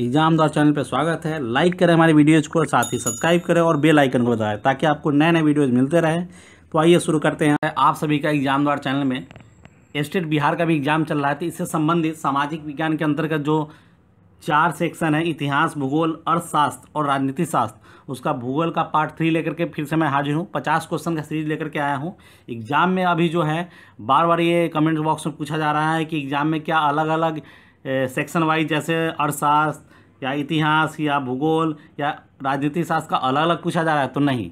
exam द्वार channel पर स्वागत है लाइक करें हमारे वीडियोज़ को साथ ही सब्सक्राइब करें और बेल आइकन को बताएं ताकि आपको नए नए वीडियोज़ मिलते रहें तो आइए शुरू करते हैं आप सभी का एग्जाम द्वार चैनल में स्टेट बिहार का भी एग्जाम चल रहा है तो इससे संबंधित सामाजिक विज्ञान के अंतर्गत जो चार सेक्शन है इतिहास भूगोल अर्थशास्त्र और राजनीति शास्त्र उसका भूगोल का पार्ट थ्री लेकर के फिर से मैं हाजिर हूँ पचास क्वेश्चन का सीरीज लेकर के आया हूँ एग्जाम में अभी जो है बार बार ये कमेंट बॉक्स में पूछा जा रहा है कि एग्जाम में क्या अलग अलग सेक्शन वाइज जैसे अर्थशास्त्र या इतिहास या भूगोल या राजनीति शास्त्र का अलग अलग पूछा जा रहा है तो नहीं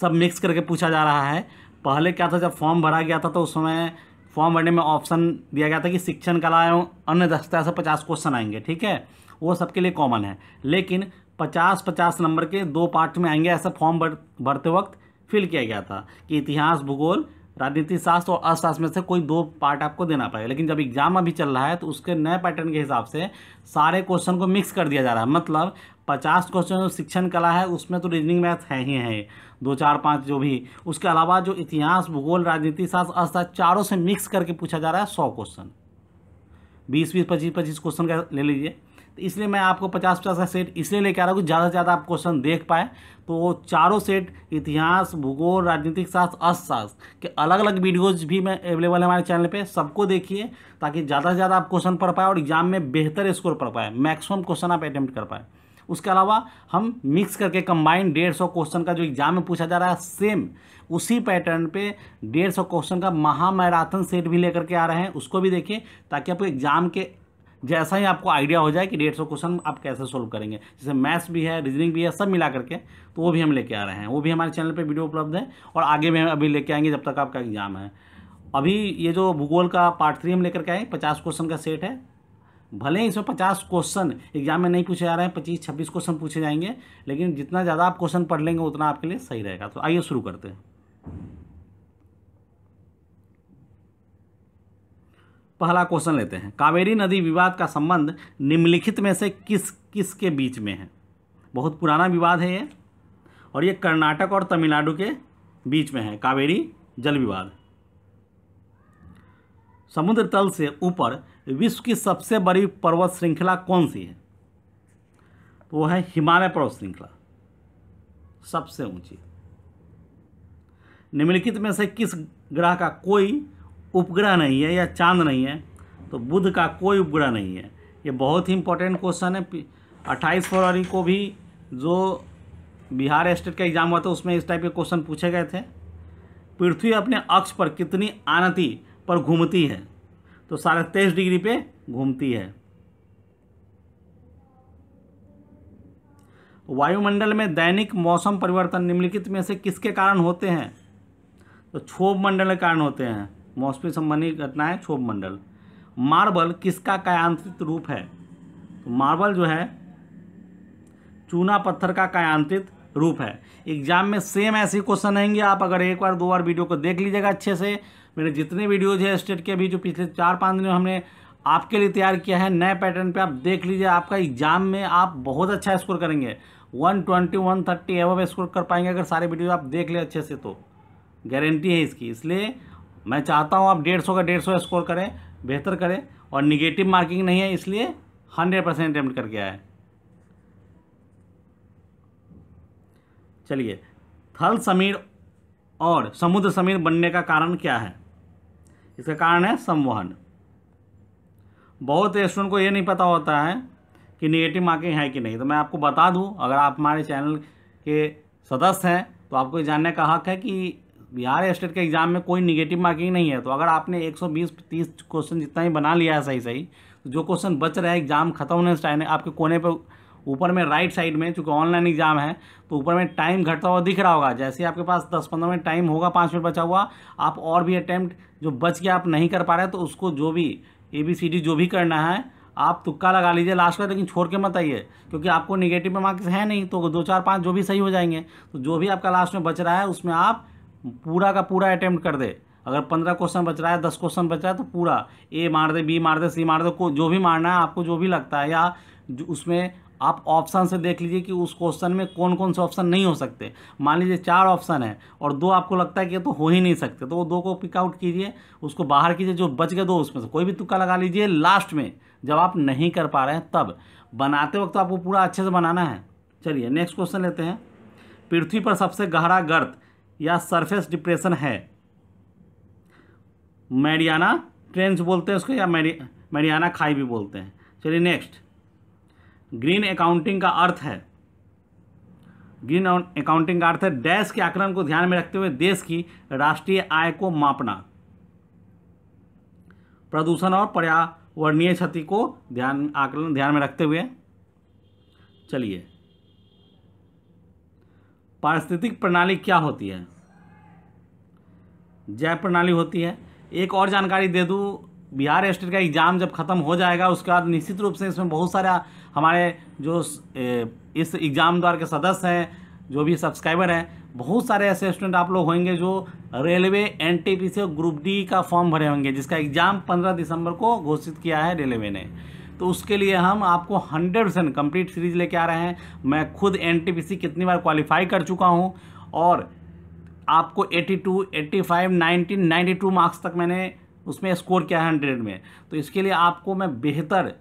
सब मिक्स करके पूछा जा रहा है पहले क्या था जब फॉर्म भरा गया था तो उस समय फॉर्म भरने में ऑप्शन दिया गया था कि शिक्षण कला एवं अन्य दक्षता से पचास क्वेश्चन आएंगे ठीक है वो सबके लिए कॉमन है लेकिन पचास पचास नंबर के दो पार्ट में आएंगे ऐसा फॉर्म भर भरते वक्त फिल किया गया था कि इतिहास भूगोल राजनीति शास्त्र और अर्थशास्त्र में से कोई दो पार्ट आपको देना पड़ेगा लेकिन जब एग्जाम अभी चल रहा है तो उसके नए पैटर्न के हिसाब से सारे क्वेश्चन को मिक्स कर दिया जा रहा है मतलब पचास क्वेश्चन शिक्षण कला है उसमें तो रीजनिंग मैथ है ही है दो चार पाँच जो भी उसके अलावा जो इतिहास भूगोल राजनीति शास्त्र अर्थशास्त्र चारों से मिक्स करके पूछा जा रहा है सौ क्वेश्चन बीस बीस पच्चीस पच्चीस क्वेश्चन का ले लीजिए तो इसलिए मैं आपको पचास पचास का सेट इसलिए लेकर आ रहा हूँ कि ज़्यादा से ज़्यादा आप क्वेश्चन देख पाए तो चारों सेट इतिहास भूगोल राजनीतिक शास्त्र अर्थशास्त्र के अलग अलग वीडियोज भी मैं अवेलेबल है हमारे चैनल पर सबको देखिए ताकि ज़्यादा से ज़्यादा आप क्वेश्चन पढ़ पाए और एग्जाम में बेहतर स्कोर पढ़ पाए मैक्सिमम क्वेश्चन आप अटैम्प्ट कर पाए उसके अलावा हम मिक्स करके कंबाइंड डेढ़ सौ क्वेश्चन का जो एग्जाम में पूछा जा रहा है सेम उसी पैटर्न पे डेढ़ सौ क्वेश्चन का महामैराथन सेट भी लेकर के आ रहे हैं उसको भी देखिए ताकि आपको एग्जाम के जैसा ही आपको आइडिया हो जाए कि डेढ़ सौ क्वेश्चन आप कैसे सोल्व करेंगे जैसे मैथ्स भी है रीजनिंग भी है सब मिला करके तो वो भी हम लेके आ रहे हैं वो भी हमारे चैनल पर वीडियो उपलब्ध है और आगे भी हम अभी लेके आएंगे जब तक आपका एग्जाम है अभी ये जो भूगोल का पार्ट थ्री हम लेकर के आए पचास क्वेश्चन का सेट है भले ही इसमें पचास क्वेश्चन एग्जाम में नहीं पूछे जा रहे हैं पच्चीस छब्बीस क्वेश्चन पूछे जाएंगे लेकिन जितना ज़्यादा आप क्वेश्चन पढ़ लेंगे उतना आपके लिए सही रहेगा तो आइए शुरू करते हैं पहला क्वेश्चन लेते हैं कावेरी नदी विवाद का संबंध निम्नलिखित में से किस किस के बीच में है बहुत पुराना विवाद है ये और ये कर्नाटक और तमिलनाडु के बीच में है कावेरी जल विवाद समुद्र तल से ऊपर विश्व की सबसे बड़ी पर्वत श्रृंखला कौन सी है तो वो है हिमालय पर्वत श्रृंखला सबसे ऊंची निम्नलिखित में से किस ग्रह का कोई उपग्रह नहीं है या चांद नहीं है तो बुध का कोई उपग्रह नहीं है ये बहुत ही इंपॉर्टेंट क्वेश्चन है अट्ठाईस फरवरी को भी जो बिहार स्टेट का एग्ज़ाम हुआ था उसमें इस टाइप के क्वेश्चन पूछे गए थे पृथ्वी अपने अक्ष पर कितनी आनति पर घूमती है तो साढ़े तेईस डिग्री पे घूमती है वायुमंडल में दैनिक मौसम परिवर्तन निम्नलिखित में से किसके कारण होते हैं तो क्षोभ मंडल के कारण होते हैं मौसमी संबंधी घटनाएं क्षोभ मंडल मार्बल किसका कायांत्रित रूप है तो मार्बल जो है चूना पत्थर का कायांत्रित रूप है एग्जाम में सेम ऐसे क्वेश्चन आएंगे आप अगर एक बार दो बार वीडियो को देख लीजिएगा अच्छे से मेरे जितने वीडियोज है स्टेट के भी जो पिछले चार पाँच दिनों हमने आपके लिए तैयार किया है नए पैटर्न पे आप देख लीजिए आपका एग्जाम में आप बहुत अच्छा स्कोर करेंगे वन ट्वेंटी वन थर्टी एवं स्कोर कर पाएंगे अगर सारे वीडियो आप देख लें अच्छे से तो गारंटी है इसकी इसलिए मैं चाहता हूँ आप डेढ़ सौ का डेढ़ सौ स्कोर करें बेहतर करें और निगेटिव मार्किंग नहीं है इसलिए हंड्रेड परसेंट अटैम्प्ट करके आए चलिए थल समीर और समुद्र समीर बनने का कारण क्या है इसका कारण है संवहन बहुत स्टूडेंट को ये नहीं पता होता है कि निगेटिव मार्किंग है कि नहीं तो मैं आपको बता दूं अगर आप हमारे चैनल के सदस्य हैं तो आपको जानने का हक है कि बिहार स्टेट के एग्ज़ाम में कोई निगेटिव मार्किंग नहीं है तो अगर आपने 120 30 क्वेश्चन जितना ही बना लिया है सही सही तो जो क्वेश्चन बच रहा है एग्ज़ाम खत्म होने से टाइम आपके कोने पर ऊपर में राइट साइड में चूंकि ऑनलाइन एग्जाम है तो ऊपर में टाइम घटता हुआ दिख रहा होगा जैसे आपके पास दस पंद्रह मिनट टाइम होगा पाँच मिनट बचा हुआ आप और भी अटैम्प्ट जो बच के आप नहीं कर पा रहे तो उसको जो भी ए बी सी डी जो भी करना है आप तुक्का लगा लीजिए लास्ट का लेकिन छोड़ के मत आइए क्योंकि आपको निगेटिव में मार्क्स है नहीं तो दो चार पाँच जो भी सही हो जाएंगे तो जो भी आपका लास्ट में बच रहा है उसमें आप पूरा का पूरा अटैम्प्ट कर दे अगर पंद्रह क्वेश्चन बच रहा है दस क्वेश्चन बच रहा है तो पूरा ए मार दे बी मार दे सी मार दे जो भी मारना है आपको जो भी लगता है या उसमें आप ऑप्शन से देख लीजिए कि उस क्वेश्चन में कौन कौन से ऑप्शन नहीं हो सकते मान लीजिए चार ऑप्शन है और दो आपको लगता है कि तो हो ही नहीं सकते तो वो दो को पिकआउट कीजिए उसको बाहर कीजिए जो बच गए दो उसमें से कोई भी तुक्का लगा लीजिए लास्ट में जब आप नहीं कर पा रहे हैं तब बनाते वक्त तो आपको पूरा अच्छे से बनाना है चलिए नेक्स्ट क्वेश्चन लेते हैं पृथ्वी पर सबसे गहरा गर्त या सरफेस डिप्रेशन है मैडियाना ट्रेंच बोलते हैं उसको या मैडिया मैडियाना खाई भी बोलते हैं चलिए नेक्स्ट ग्रीन अकाउंटिंग का अर्थ है ग्रीन अकाउंटिंग का अर्थ है डैश के आकलन को ध्यान में रखते हुए देश की राष्ट्रीय आय को मापना प्रदूषण और पर्यावरणीय क्षति को ध्यान आकलन ध्यान में रखते हुए चलिए पारिस्थितिक प्रणाली क्या होती है जैव प्रणाली होती है एक और जानकारी दे दूँ बिहार स्टेट का एग्ज़ाम जब ख़त्म हो जाएगा उसके बाद निश्चित रूप से इसमें बहुत सारा हमारे जो इस एग्ज़ाम द्वार के सदस्य हैं जो भी सब्सक्राइबर हैं बहुत सारे ऐसे स्टूडेंट आप लोग होंगे जो रेलवे एन टी पी से ग्रुप डी का फॉर्म भरे होंगे जिसका एग्ज़ाम पंद्रह दिसंबर को घोषित किया है रेलवे ने तो उसके लिए हम आपको 100 परसेंट कम्प्लीट सीरीज लेके आ रहे हैं मैं खुद एन कितनी बार क्वालिफाई कर चुका हूँ और आपको 82, 85, 90, 92 मार्क्स तक मैंने उसमें स्कोर किया है हंड्रेड में तो इसके लिए आपको मैं बेहतर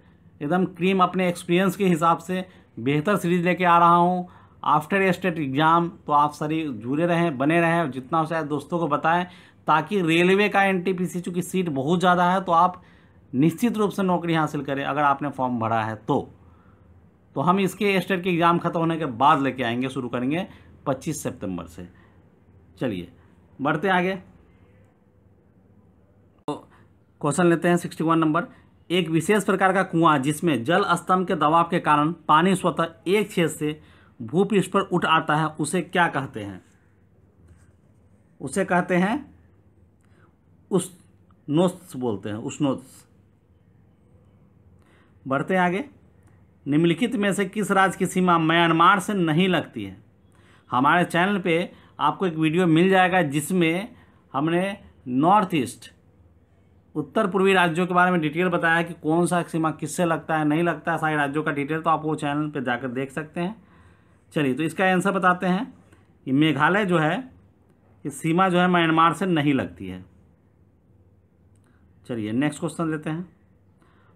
एकदम क्रीम अपने एक्सपीरियंस के हिसाब से बेहतर सीरीज लेके आ रहा हूँ आफ्टर ए स्टेट एग्ज़ाम तो आप सारी जुड़े रहें बने रहें और जितना हो शायद दोस्तों को बताएं ताकि रेलवे का एन टी चूँकि सीट बहुत ज़्यादा है तो आप निश्चित रूप से नौकरी हासिल करें अगर आपने फॉर्म भरा है तो तो हम इसके स्टेट के एग्ज़ाम ख़त्म होने के बाद लेके आएंगे शुरू करेंगे 25 सितंबर से चलिए बढ़ते आगे तो क्वेश्चन लेते हैं 61 नंबर एक विशेष प्रकार का कुआं जिसमें जल स्तंभ के दबाव के कारण पानी स्वतः एक छेद से भूपृष्ठ पर उठ आता है उसे क्या कहते हैं उसे कहते हैं उस नोस बोलते हैं उस नोस बढ़ते हैं आगे निम्नलिखित में से किस राज्य की सीमा म्यांमार से नहीं लगती है हमारे चैनल पे आपको एक वीडियो मिल जाएगा जिसमें हमने नॉर्थ ईस्ट उत्तर पूर्वी राज्यों के बारे में डिटेल बताया कि कौन सा सीमा किससे लगता है नहीं लगता है सारे राज्यों का डिटेल तो आप वो चैनल पर जाकर देख सकते हैं चलिए तो इसका आंसर बताते हैं कि मेघालय जो है कि सीमा जो है म्यांमार से नहीं लगती है चलिए नेक्स्ट क्वेश्चन लेते हैं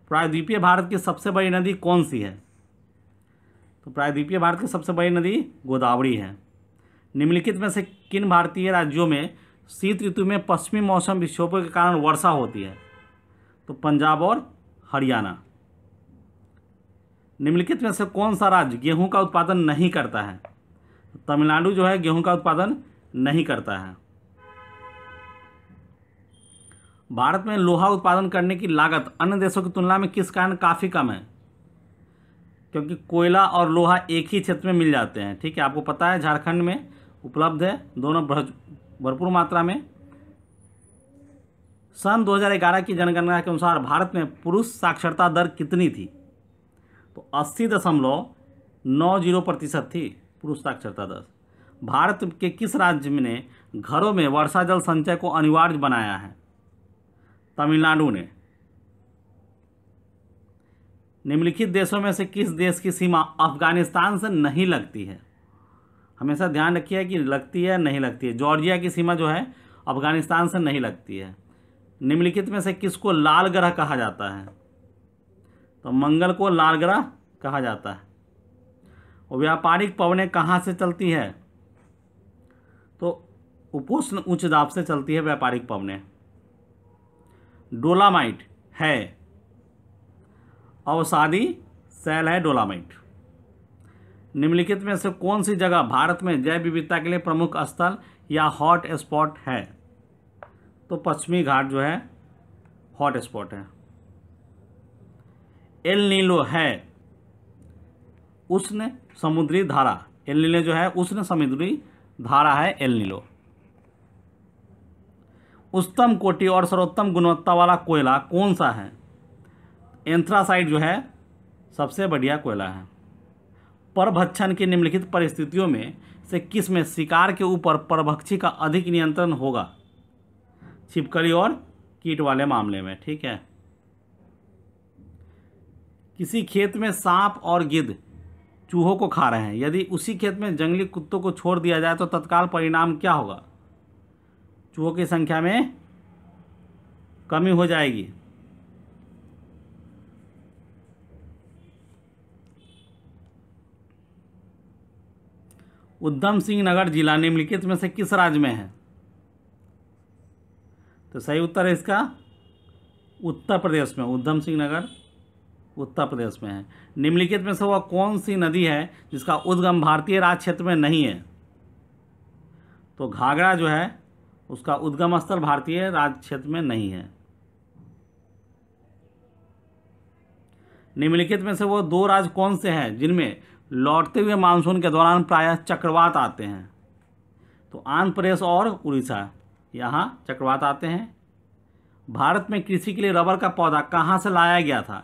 प्रायद्वीपीय भारत की सबसे बड़ी नदी कौन सी है तो प्रायद्वीपीय भारत की सबसे बड़ी नदी गोदावरी है निम्नलिखित में से किन भारतीय राज्यों में शीत ऋतु में पश्चिमी मौसम विक्षोभ के कारण वर्षा होती है तो पंजाब और हरियाणा निम्नलिखित में से कौन सा राज्य गेहूं का उत्पादन नहीं करता है तमिलनाडु जो है गेहूं का उत्पादन नहीं करता है भारत में लोहा उत्पादन करने की लागत अन्य देशों की तुलना में किस कारण काफ़ी कम है क्योंकि कोयला और लोहा एक ही क्षेत्र में मिल जाते हैं ठीक है आपको पता है झारखंड में उपलब्ध है दोनों भरपूर मात्रा में सन 2011 की जनगणना के अनुसार भारत में पुरुष साक्षरता दर कितनी थी तो अस्सी दशमलव नौ जीरो प्रतिशत थी पुरुष साक्षरता दर भारत के किस राज्य ने घरों में वर्षा जल संचय को अनिवार्य बनाया है तमिलनाडु ने निम्नलिखित देशों में से किस देश की सीमा अफगानिस्तान से नहीं लगती है हमेशा ध्यान रखिए कि लगती है नहीं लगती है जॉर्जिया की सीमा जो है अफगानिस्तान से नहीं लगती है निम्नलिखित में से किसको लाल ग्रह कहा जाता है तो मंगल को लाल ग्रह कहा जाता है और व्यापारिक पवने कहाँ से चलती है तो उपोष्ण उच्च दाब से चलती है व्यापारिक पवने डोलामाइट है अवसादी सेल है डोलामाइट निम्नलिखित में से कौन सी जगह भारत में जैव विविधता के लिए प्रमुख स्थल या हॉट स्पॉट है तो पश्चिमी घाट जो है हॉट स्पॉट है एल नीलो है उष्ण समुद्री धारा एल नीलो जो है उष्ण समुद्री धारा है एल नीलो उत्तम कोटि और सर्वोत्तम गुणवत्ता वाला कोयला कौन सा है एंथ्रासाइड जो है सबसे बढ़िया कोयला है परभक्षण की निम्नलिखित परिस्थितियों में से किस में शिकार के ऊपर परभक्षी का अधिक नियंत्रण होगा छिपकली और कीट वाले मामले में ठीक है किसी खेत में सांप और गिद्ध चूहों को खा रहे हैं यदि उसी खेत में जंगली कुत्तों को छोड़ दिया जाए तो तत्काल परिणाम क्या होगा चूहों की संख्या में कमी हो जाएगी उद्धम सिंह नगर जिला निम्नलिखित में से किस राज्य में है तो सही उत्तर है इसका उत्तर प्रदेश में उद्धम सिंह नगर उत्तर प्रदेश में है निम्नलिखित में से वह कौन सी नदी है जिसका उद्गम भारतीय राज्य क्षेत्र में नहीं है तो घाघरा जो है उसका उद्गम स्थल भारतीय राज्य क्षेत्र में नहीं है निम्नलिखित में से वो दो राज्य कौन से हैं जिनमें लौटते हुए मानसून के दौरान प्रायः चक्रवात आते हैं तो आंध्र प्रदेश और उड़ीसा यहाँ चक्रवात आते हैं भारत में कृषि के लिए रबर का पौधा कहाँ से लाया गया था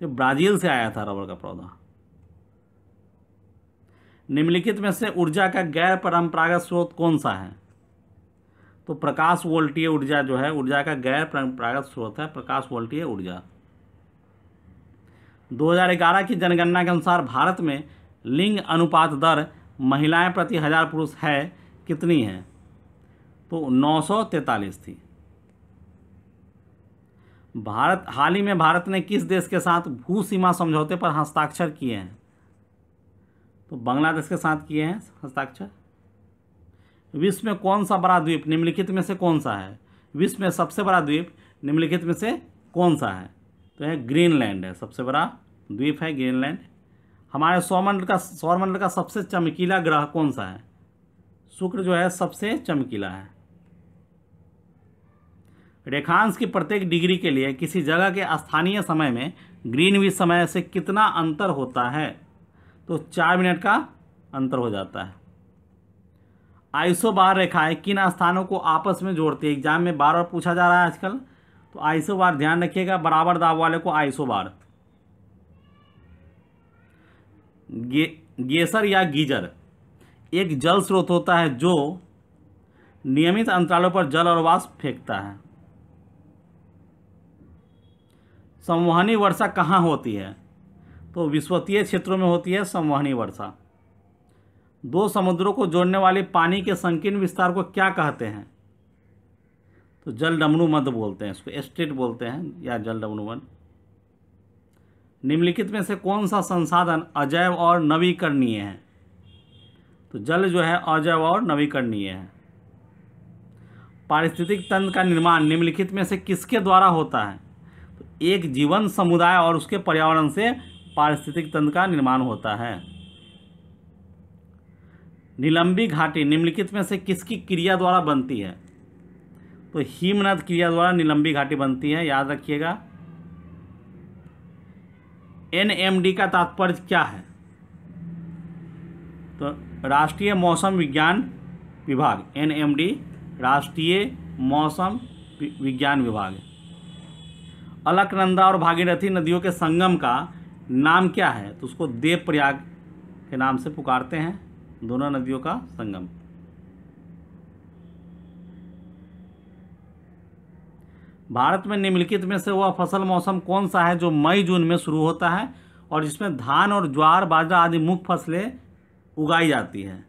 तो ब्राज़ील से आया था रबर का पौधा निम्नलिखित में से ऊर्जा का गैर परंपरागत स्रोत कौन सा है तो प्रकाश वोल्टीय ऊर्जा जो है ऊर्जा का गैर परंपरागत स्रोत है प्रकाश वोल्टीय ऊर्जा 2011 की जनगणना के अनुसार भारत में लिंग अनुपात दर महिलाएं प्रति हजार पुरुष है कितनी है तो 943 थी भारत हाल ही में भारत ने किस देश के साथ भू सीमा समझौते पर हस्ताक्षर किए हैं तो बांग्लादेश के साथ किए हैं हस्ताक्षर विश्व में कौन सा बड़ा द्वीप निम्नलिखित में से कौन सा है विश्व में सबसे बड़ा द्वीप निम्नलिखित में से कौन सा है तो है ग्रीनलैंड है सबसे बड़ा द्वीप है ग्रीनलैंड हमारे सौरमंडल का सौरमंडल का सबसे चमकीला ग्रह कौन सा है शुक्र जो है सबसे चमकीला है रेखांश की प्रत्येक डिग्री के लिए किसी जगह के स्थानीय समय में ग्रीन समय से कितना अंतर होता है तो चार मिनट का अंतर हो जाता है आइसोबार रेखाएं किन स्थानों को आपस में जोड़ती है एग्जाम में बार बार पूछा जा रहा है आजकल तो बार ध्यान रखिएगा बराबर दाब वाले को बार गे गेसर या गीजर एक जल स्रोत होता है जो नियमित अंतरालों पर जल और वाष्प फेंकता है संवहनी वर्षा कहाँ होती है तो विश्वतीय क्षेत्रों में होती है संवहनी वर्षा दो समुद्रों को जोड़ने वाले पानी के संकीर्ण विस्तार को क्या कहते हैं तो जल डमरू मध बोलते हैं इसको एस्टेट बोलते हैं या जल डमरू निम्नलिखित में से कौन सा संसाधन अजैव और नवीकरणीय है तो जल जो है अजैव और नवीकरणीय है पारिस्थितिक तंत्र का निर्माण निम्नलिखित में से किसके द्वारा होता है तो एक जीवन समुदाय और उसके पर्यावरण से पारिस्थितिक तंत्र का निर्माण होता है निलंबी घाटी निम्नलिखित में से किसकी क्रिया द्वारा बनती है तो हिमनद क्रिया द्वारा निलंबी घाटी बनती है याद रखिएगा एनएमडी का तात्पर्य क्या है तो राष्ट्रीय मौसम विज्ञान विभाग एनएमडी राष्ट्रीय मौसम विज्ञान विभाग अलकनंदा और भागीरथी नदियों के संगम का नाम क्या है तो उसको देव प्रयाग के नाम से पुकारते हैं दोनों नदियों का संगम भारत में निम्नलिखित में से वह फसल मौसम कौन सा है जो मई जून में शुरू होता है और जिसमें धान और ज्वार बाजरा आदि मुख्य फसलें उगाई जाती हैं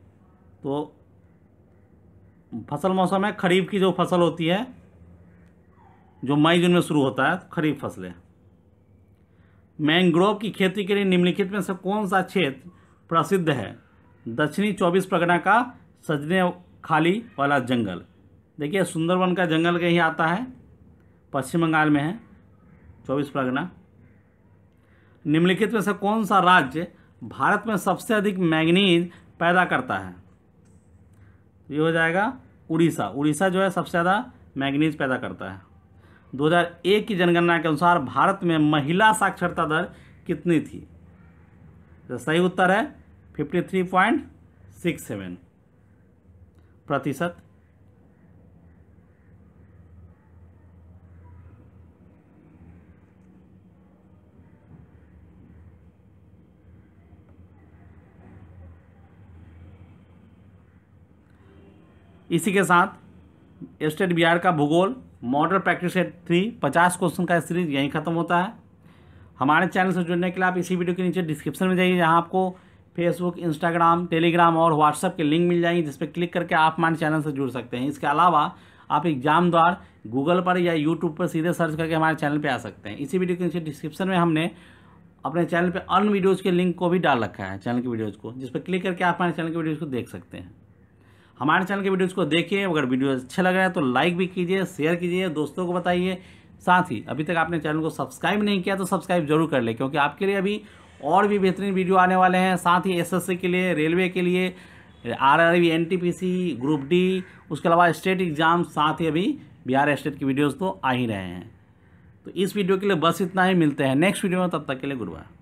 तो फसल मौसम है खरीफ की जो फसल होती है जो मई जून में शुरू होता है खरीफ फसलें मैंग्रोव की खेती के लिए निम्नलिखित में से कौन सा क्षेत्र प्रसिद्ध है दक्षिणी चौबीस प्रगना का सजने खाली वाला जंगल देखिए सुंदरवन का जंगल कहीं आता है पश्चिम बंगाल में है चौबीस प्रगना निम्नलिखित में से कौन सा राज्य भारत में सबसे अधिक मैगनीज पैदा करता है ये हो जाएगा उड़ीसा उड़ीसा जो है सबसे ज़्यादा मैगनीज पैदा करता है 2001 की जनगणना के अनुसार भारत में महिला साक्षरता दर कितनी थी तो सही उत्तर है fifty three point six seven प्रतिशत इसी के साथ स्टेट बिहार का भूगोल मॉडल प्रैक्टिस सेट थ्री पचास क्वेश्चन का सीरीज यहीं ख़त्म होता है हमारे चैनल से जुड़ने के लिए आप इसी वीडियो के नीचे डिस्क्रिप्शन में जाइए जहां आपको फेसबुक इंस्टाग्राम टेलीग्राम और व्हाट्सएप के लिंक मिल जाएंगे जिस पर क्लिक करके आप हमारे चैनल से जुड़ सकते हैं इसके अलावा आप एग्जाम द्वार गूगल पर या यूट्यूब पर सीधे सर्च करके हमारे चैनल पर आ सकते हैं इसी वीडियो के नीचे डिस्क्रिप्शन में हमने अपने चैनल पर अन्य वीडियोज़ के लिंक को भी डाल रखा है चैनल की वीडियोज़ को जिस पर क्लिक करके आप हमारे चैनल की वीडियोज़ को देख सकते हैं हमारे चैनल के वीडियोज़ को देखिए अगर वीडियो अच्छे लग रहा है तो लाइक भी कीजिए शेयर कीजिए दोस्तों को बताइए साथ ही अभी तक आपने चैनल को सब्सक्राइब नहीं किया तो सब्सक्राइब जरूर कर ले क्योंकि आपके लिए अभी और भी बेहतरीन वीडियो आने वाले हैं साथ ही एसएससी के लिए रेलवे के लिए R R N T P C group D उसके अलावा स्टेट एग्ज़ाम साथ ही अभी बिहार स्टेट की वीडियोज़ तो आ ही रहे हैं तो इस वीडियो के लिए बस इतना ही मिलते हैं नेक्स्ट वीडियो में तब तक के लिए बाय